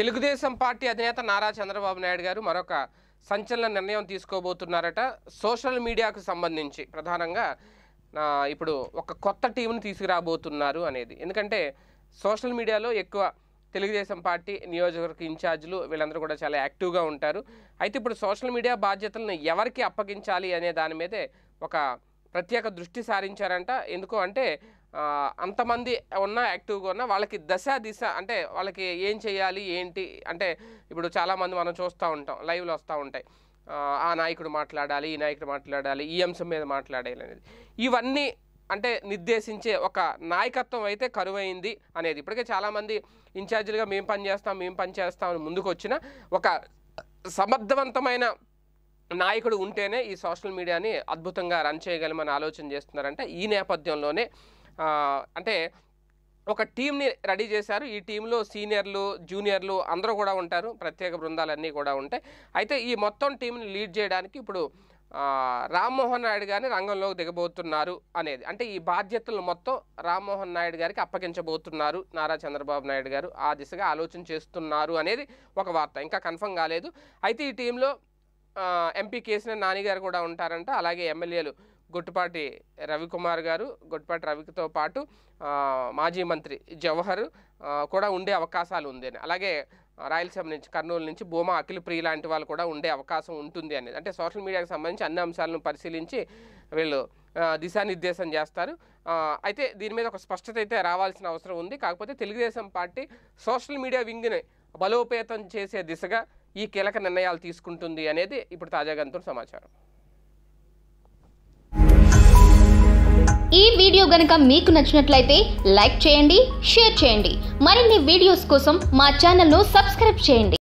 Telugu Desam party అధినేత నారా చంద్రబాబు నాయుడు గారు మరొక సంచలన నిర్ణయం తీసుకోబోతున్నారట సోషల్ మీడియాకు సంబంధించి ప్రధానంగా ఇప్పుడు ఒక కొత్త టీంను తీసుకురాబోతున్నారు అనేది ఎందుకంటే సోషల్ మీడియాలో ఎక్కువ తెలుగుదేశం పార్టీ నియోజకవర్గ ఇన్ఛార్జీలు వీళ్ళందరూ కూడా చాలా యాక్టివ్గా ఉంటారు అయితే ఇప్పుడు సోషల్ మీడియా బాధ్యతలను ఎవరికి అప్పగించాలి అనే దాని మీదే ఒక ప్రత్యేక దృష్టి సారించారంట ఎందుకు అంటే అంతమంది ఉన్న యాక్టివ్గా ఉన్న వాళ్ళకి దశ దిశ అంటే వాళ్ళకి ఏం చేయాలి ఏంటి అంటే ఇప్పుడు చాలామంది మనం చూస్తూ ఉంటాం లైవ్లో వస్తూ ఉంటాయి ఆ నాయకుడు మాట్లాడాలి ఈ నాయకుడు మాట్లాడాలి ఈ అంశం మీద మాట్లాడాలి అనేది ఇవన్నీ అంటే నిర్దేశించే ఒక నాయకత్వం అయితే కరువైంది అనేది ఇప్పటికే చాలామంది ఇన్ఛార్జీలుగా మేము పనిచేస్తాం మేము పనిచేస్తాం అని ముందుకు వచ్చిన ఒక సమర్థవంతమైన నాయకుడు ఉంటేనే ఈ సోషల్ మీడియాని అద్భుతంగా రన్ చేయగలమని ఆలోచన చేస్తున్నారంటే ఈ నేపథ్యంలోనే అంటే ఒక టీంని రెడీ చేశారు ఈ టీంలో సీనియర్లు జూనియర్లు అందరూ కూడా ఉంటారు ప్రత్యేక బృందాలన్నీ కూడా ఉంటాయి అయితే ఈ మొత్తం టీంని లీడ్ చేయడానికి ఇప్పుడు రామ్మోహన్ నాయుడు గారిని రంగంలోకి దిగబోతున్నారు అనేది అంటే ఈ బాధ్యతలు మొత్తం రామ్మోహన్ నాయుడు గారికి అప్పగించబోతున్నారు నారా చంద్రబాబు నాయుడు గారు ఆ దిశగా ఆలోచన చేస్తున్నారు అనేది ఒక వార్త ఇంకా కన్ఫర్మ్ కాలేదు అయితే ఈ టీంలో ఎంపీ కేసిన నాని గారు కూడా ఉంటారంట అలాగే ఎమ్మెల్యేలు గుట్టుపాటి రవికుమార్ గారు గుట్టుపాటి రవితో పాటు మాజీ మంత్రి జవహర్ కూడా ఉండే అవకాశాలు ఉంది అని అలాగే రాయలసీమ నుంచి కర్నూలు నుంచి భూమా అఖిల ప్రియ లాంటి వాళ్ళు కూడా ఉండే అవకాశం ఉంటుంది అనేది అంటే సోషల్ మీడియాకి సంబంధించి అన్ని అంశాలను పరిశీలించి వీళ్ళు దిశానిర్దేశం చేస్తారు అయితే దీని మీద ఒక స్పష్టత అయితే రావాల్సిన అవసరం ఉంది కాకపోతే తెలుగుదేశం పార్టీ సోషల్ మీడియా వింగ్ని బలోపేతం చేసే దిశగా ఈ కీలక నిర్ణయాలు తీసుకుంటుంది అనేది ఇప్పుడు తాజాగా సమాచారం ఈ వీడియో గనక మీకు నచ్చినట్లయితే లైక్ చేయండి షేర్ చేయండి మరిన్ని వీడియోస్ కోసం మా ఛానల్ను సబ్స్క్రైబ్ చేయండి